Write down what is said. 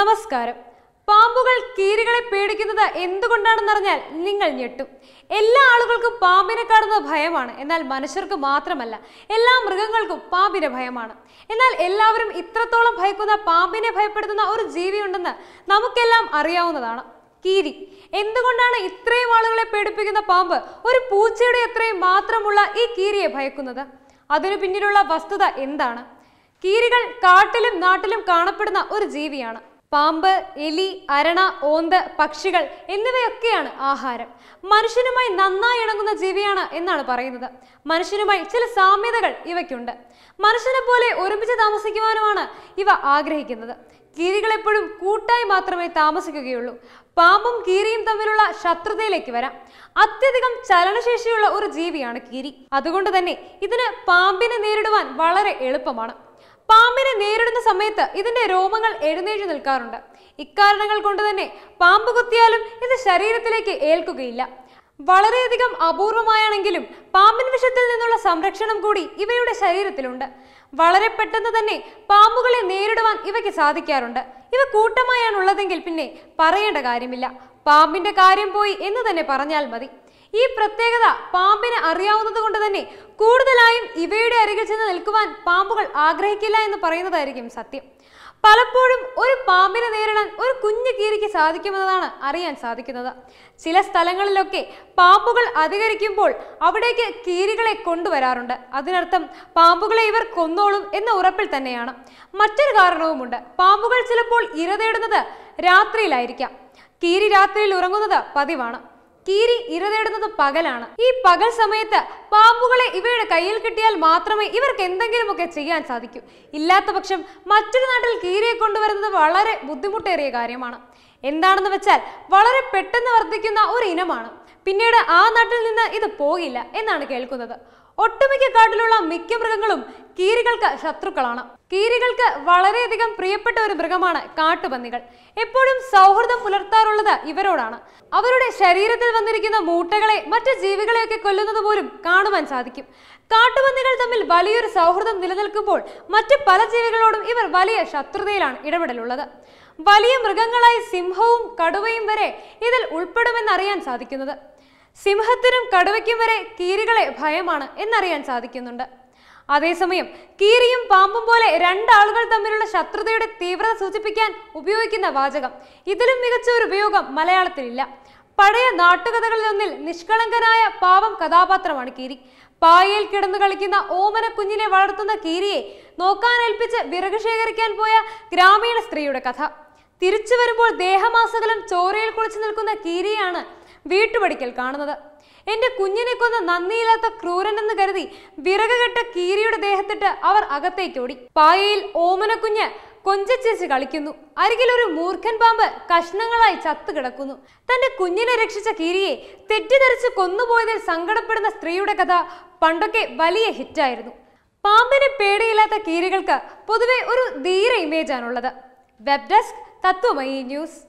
നമസ്കാരം പാമ്പുകൾ കീരികളെ പേടിക്കുന്നത് അറിഞ്ഞാൽ നിങ്ങൾ ഞെട്ടും എല്ലാ ആളുകൾക്കും പാമ്പിനെ കാണുന്ന ഭയമാണ് എന്നാൽ മനുഷ്യർക്ക് മാത്രമല്ല എല്ലാ മൃഗങ്ങൾക്കും പാമ്പിനെ ഭയമാണ് എന്നാൽ എല്ലാവരും ഇത്രത്തോളം ഭയക്കുന്ന പാമ്പിനെ ഭയപ്പെടുത്തുന്ന ഒരു ജീവിയുണ്ടെന്ന് നമുക്കെല്ലാം അറിയാവുന്നതാണ് കീരി എന്തുകൊണ്ടാണ് ഇത്രയും ആളുകളെ പേടിപ്പിക്കുന്ന പാമ്പ് ഒരു പൂച്ചയുടെ അത്രയും മാത്രമുള്ള ഈ കീരിയെ ഭയക്കുന്നത് അതിനു പിന്നിലുള്ള വസ്തുത എന്താണ് കീരികൾ കാട്ടിലും നാട്ടിലും കാണപ്പെടുന്ന ഒരു ജീവിയാണ് പാമ്പ് എലി അരണ ഓന്ത് പക്ഷികൾ എന്നിവയൊക്കെയാണ് ആഹാരം മനുഷ്യനുമായി നന്നായി ഇണങ്ങുന്ന ജീവിയാണ് എന്നാണ് പറയുന്നത് മനുഷ്യനുമായി ചില സാമ്യതകൾ ഇവയ്ക്കുണ്ട് മനുഷ്യനെ പോലെ ഒരുമിച്ച് താമസിക്കുവാനുമാണ് ഇവ ആഗ്രഹിക്കുന്നത് കീരികൾ എപ്പോഴും കൂട്ടായി മാത്രമേ താമസിക്കുകയുള്ളൂ പാമ്പും കീരിയും തമ്മിലുള്ള ശത്രുതയിലേക്ക് വരാം അത്യധികം ചലനശേഷിയുള്ള ഒരു ജീവിയാണ് കീരി അതുകൊണ്ട് തന്നെ ഇതിന് പാമ്പിനെ നേരിടുവാൻ വളരെ എളുപ്പമാണ് പാമ്പിനെ നേരിടുന്ന സമയത്ത് ഇതിന്റെ രോമങ്ങൾ എഴുന്നേറ്റ് നിൽക്കാറുണ്ട് ഇക്കാരണങ്ങൾ കൊണ്ട് തന്നെ പാമ്പ് കുത്തിയാലും ഇത് ശരീരത്തിലേക്ക് ഏൽക്കുകയില്ല വളരെയധികം അപൂർവമായാണെങ്കിലും പാമ്പിൻ വിഷത്തിൽ നിന്നുള്ള സംരക്ഷണം കൂടി ഇവയുടെ ശരീരത്തിലുണ്ട് വളരെ പെട്ടെന്ന് തന്നെ പാമ്പുകളെ നേരിടുവാൻ ഇവയ്ക്ക് സാധിക്കാറുണ്ട് ഇവ കൂട്ടമായാണുള്ളതെങ്കിൽ പിന്നെ പറയേണ്ട കാര്യമില്ല പാമ്പിന്റെ കാര്യം പോയി എന്ന് തന്നെ പറഞ്ഞാൽ മതി ഈ പ്രത്യേകത പാമ്പിനെ അറിയാവുന്നത് കൊണ്ട് തന്നെ കൂടുതലായും ഇവയുടെ അരികിൽ ചെന്ന് നിൽക്കുവാൻ പാമ്പുകൾ ആഗ്രഹിക്കില്ല എന്ന് പറയുന്നതായിരിക്കും സത്യം പലപ്പോഴും ഒരു പാമ്പിനെ നേരിടാൻ ഒരു കുഞ്ഞു കീരിക്ക് സാധിക്കുമെന്നതാണ് അറിയാൻ സാധിക്കുന്നത് ചില സ്ഥലങ്ങളിലൊക്കെ പാമ്പുകൾ അധികരിക്കുമ്പോൾ അവിടേക്ക് കീരികളെ കൊണ്ടുവരാറുണ്ട് അതിനർത്ഥം പാമ്പുകളെ ഇവർ കൊന്നോളും എന്ന ഉറപ്പിൽ തന്നെയാണ് മറ്റൊരു കാരണവുമുണ്ട് പാമ്പുകൾ ചിലപ്പോൾ ഇര തേടുന്നത് രാത്രിയിലായിരിക്കാം കീരി രാത്രിയിൽ ഉറങ്ങുന്നത് പതിവാണ് കീരി ഇരതേടുന്നത് പകലാണ് ഈ പകൽ സമയത്ത് പാമ്പുകളെ ഇവയുടെ കയ്യിൽ കിട്ടിയാൽ മാത്രമേ ഇവർക്ക് എന്തെങ്കിലുമൊക്കെ ചെയ്യാൻ സാധിക്കൂ ഇല്ലാത്ത പക്ഷം മറ്റൊരു നാട്ടിൽ കീരിയെ കൊണ്ടുവരുന്നത് വളരെ ബുദ്ധിമുട്ടേറിയ കാര്യമാണ് എന്താണെന്ന് വെച്ചാൽ വളരെ പെട്ടെന്ന് വർദ്ധിക്കുന്ന ഒരു ഇനമാണ് പിന്നീട് ആ നാട്ടിൽ നിന്ന് ഇത് പോകില്ല എന്നാണ് കേൾക്കുന്നത് ഒട്ടുമിക്ക കാട്ടിലുള്ള മിക്ക മൃഗങ്ങളും കീരികൾക്ക് ശത്രുക്കളാണ് കീരികൾക്ക് വളരെയധികം പ്രിയപ്പെട്ട ഒരു മൃഗമാണ് കാട്ടുപന്നികൾ എപ്പോഴും സൗഹൃദം പുലർത്താറുള്ളത് ഇവരോടാണ് അവരുടെ ശരീരത്തിൽ വന്നിരിക്കുന്ന മൂട്ടകളെ മറ്റു ജീവികളെയൊക്കെ കൊല്ലുന്നത് പോലും കാണുവാൻ സാധിക്കും കാട്ടുപന്നികൾ തമ്മിൽ വലിയൊരു സൗഹൃദം നിലനിൽക്കുമ്പോൾ മറ്റു പല ജീവികളോടും ഇവർ വലിയ ശത്രുതയിലാണ് ഇടപെടലുള്ളത് വലിയ മൃഗങ്ങളായി സിംഹവും കടുവയും വരെ ഇതിൽ ഉൾപ്പെടുമെന്നറിയാൻ സാധിക്കുന്നത് സിംഹത്തിനും കടുവയ്ക്കും വരെ കീരികളെ ഭയമാണ് എന്നറിയാൻ സാധിക്കുന്നുണ്ട് അതേസമയം കീരിയും പാമ്പും പോലെ രണ്ടാളുകൾ തമ്മിലുള്ള ശത്രുതയുടെ തീവ്രത സൂചിപ്പിക്കാൻ ഉപയോഗിക്കുന്ന വാചകം ഇതിലും മികച്ച ഒരു ഉപയോഗം മലയാളത്തിലില്ല പഴയ ഒന്നിൽ നിഷ്കളങ്കനായ പാവം കഥാപാത്രമാണ് കീരി പായയിൽ കിടന്നു കളിക്കുന്ന ഓമന കുഞ്ഞിനെ വളർത്തുന്ന കീരിയെ നോക്കാനേൽപ്പിച്ച് വിറക് ശേഖരിക്കാൻ പോയ ഗ്രാമീണ സ്ത്രീയുടെ കഥ തിരിച്ചു വരുമ്പോൾ ദേഹമാസകലം ചോരയിൽ കുളിച്ചു നിൽക്കുന്ന കീരിയാണ് വീട്ടുപടിക്കൽ കാണുന്നത് എന്റെ കുഞ്ഞിനെ കൊന്ന് നന്ദിയില്ലാത്ത എന്ന് കരുതി വിറകുകെട്ട കീരിയുടെ ദേഹത്തിട്ട് അവർ അകത്തേക്ക് ഓടി പായയിൽ ഓമനക്കുഞ്ഞ് കൊഞ്ചച്ചിരിച്ച് കളിക്കുന്നു അരികിൽ ഒരു മൂർഖൻ പാമ്പ് കഷ്ണങ്ങളായി ചത്തു കിടക്കുന്നു തന്റെ കുഞ്ഞിനെ രക്ഷിച്ച കീരിയെ തെറ്റിദ്ധരിച്ച് കൊന്നുപോയതിൽ സങ്കടപ്പെടുന്ന സ്ത്രീയുടെ കഥ പണ്ടൊക്കെ വലിയ ഹിറ്റായിരുന്നു പാമ്പിന് പേടിയില്ലാത്ത കീരികൾക്ക് പൊതുവെ ഒരു ധീര ഇമേജാണുള്ളത് വെബ് ഡെസ്ക് തത്വമയി ന്യൂസ്